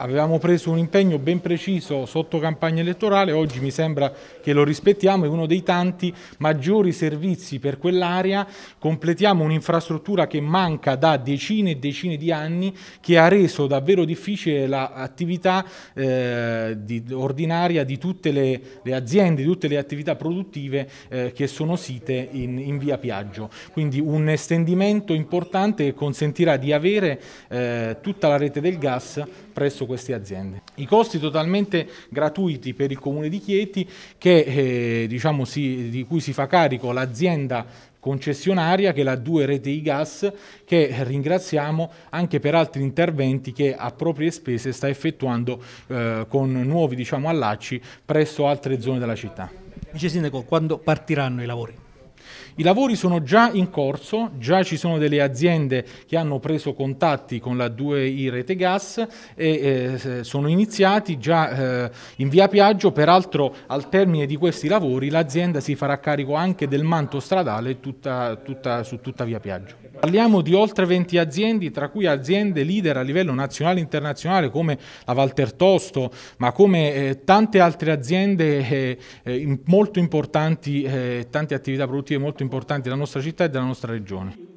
Avevamo preso un impegno ben preciso sotto campagna elettorale, oggi mi sembra che lo rispettiamo, è uno dei tanti maggiori servizi per quell'area, completiamo un'infrastruttura che manca da decine e decine di anni, che ha reso davvero difficile l'attività eh, di, ordinaria di tutte le, le, aziende, di tutte le attività produttive eh, che sono site in, in, via Piaggio. Quindi un estendimento importante che consentirà di avere eh, tutta la rete del gas presso queste aziende. I costi totalmente gratuiti per il Comune di Chieti che, eh, diciamo, si, di cui si fa carico l'azienda concessionaria che è la 2 Rete Gas che ringraziamo anche per altri interventi che a proprie spese sta effettuando eh, con nuovi diciamo, allacci presso altre zone della città. Vice Sindaco, quando partiranno i lavori? I lavori sono già in corso, già ci sono delle aziende che hanno preso contatti con la 2i Rete Gas e eh, sono iniziati già eh, in via Piaggio, peraltro al termine di questi lavori l'azienda si farà carico anche del manto stradale tutta, tutta, su tutta via Piaggio. Parliamo di oltre 20 aziende, tra cui aziende leader a livello nazionale e internazionale come la Walter Tosto, ma come eh, tante altre aziende eh, eh, molto importanti, eh, tante attività produttive molto importanti della nostra città e della nostra regione.